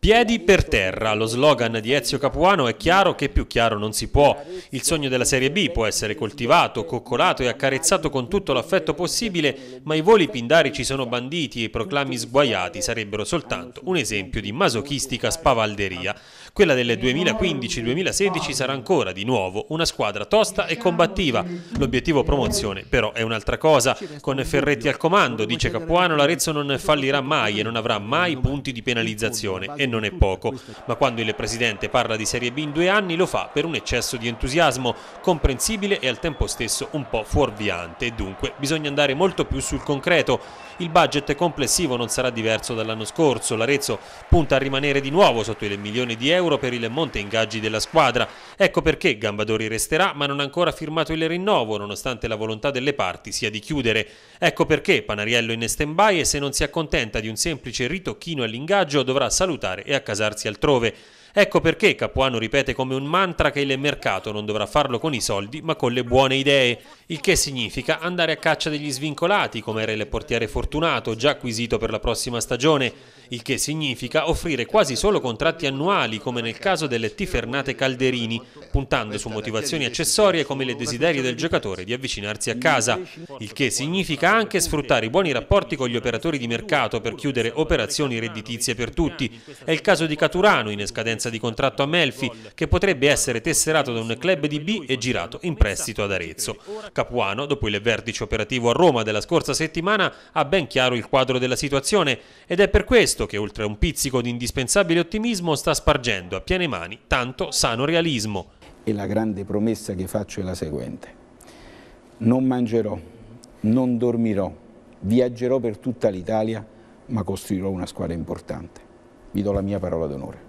Piedi per terra, lo slogan di Ezio Capuano è chiaro che più chiaro non si può. Il sogno della Serie B può essere coltivato, coccolato e accarezzato con tutto l'affetto possibile, ma i voli pindarici sono banditi e i proclami sguaiati sarebbero soltanto un esempio di masochistica spavalderia. Quella del 2015-2016 sarà ancora, di nuovo, una squadra tosta e combattiva. L'obiettivo promozione però è un'altra cosa. Con Ferretti al comando, dice Capuano, l'Arezzo non fallirà mai e non avrà mai punti di di penalizzazione e non è poco, ma quando il Presidente parla di Serie B in due anni lo fa per un eccesso di entusiasmo, comprensibile e al tempo stesso un po' fuorviante dunque bisogna andare molto più sul concreto. Il budget complessivo non sarà diverso dall'anno scorso, l'Arezzo punta a rimanere di nuovo sotto il milioni di euro per il monte ingaggi della squadra. Ecco perché Gambadori resterà ma non ha ancora firmato il rinnovo nonostante la volontà delle parti sia di chiudere. Ecco perché Panariello in stand-by e se non si accontenta di un semplice ritocchino all'ingaggio ingaggio dovrà salutare e accasarsi altrove. Ecco perché Capuano ripete come un mantra che il mercato non dovrà farlo con i soldi ma con le buone idee, il che significa andare a caccia degli svincolati come era il portiere Fortunato già acquisito per la prossima stagione, il che significa offrire quasi solo contratti annuali come nel caso delle Tifernate Calderini puntando su motivazioni accessorie come le desiderio del giocatore di avvicinarsi a casa, il che significa anche sfruttare i buoni rapporti con gli operatori di mercato per chiudere operazioni redditizie per tutti. È il caso di Caturano, in scadenza di contratto a Melfi, che potrebbe essere tesserato da un club di B e girato in prestito ad Arezzo. Capuano, dopo il vertice operativo a Roma della scorsa settimana, ha ben chiaro il quadro della situazione ed è per questo che, oltre a un pizzico di indispensabile ottimismo, sta spargendo a piene mani tanto sano realismo e la grande promessa che faccio è la seguente. Non mangerò, non dormirò, viaggerò per tutta l'Italia, ma costruirò una squadra importante. Vi do la mia parola d'onore.